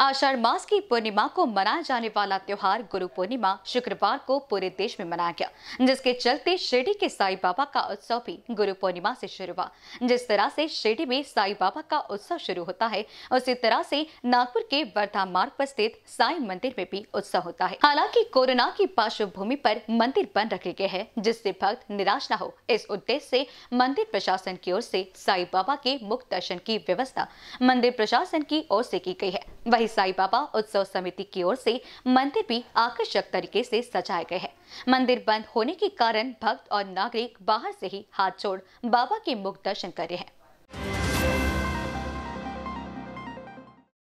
आषाढ़ मास की पूर्णिमा को मनाया जाने वाला त्योहार गुरु पूर्णिमा शुक्रवार को पूरे देश में मनाया गया जिसके चलते शिरडी के साईं बाबा का उत्सव भी गुरु पूर्णिमा से शुरू हुआ जिस तरह से शिरडी में साईं बाबा का उत्सव शुरू होता है उसी तरह से नागपुर के वर्धा मार्ग पर स्थित साई मंदिर में भी उत्सव होता है हालांकि कोरोना की पार्श्वभूमि पर मंदिर बंद रखे गए है जिससे भक्त निराश न हो इस उद्देश्य से मंदिर प्रशासन की ओर से साई बाबा के मुक्त दर्शन की व्यवस्था मंदिर प्रशासन की ओर से की गई है वहीं साई बाबा उत्सव समिति की ओर से मंदिर भी आकर्षक तरीके से सजाए गए हैं मंदिर बंद होने के कारण भक्त और नागरिक बाहर से ही हाथ जोड़ बाबा के मुख दर्शन कर रहे हैं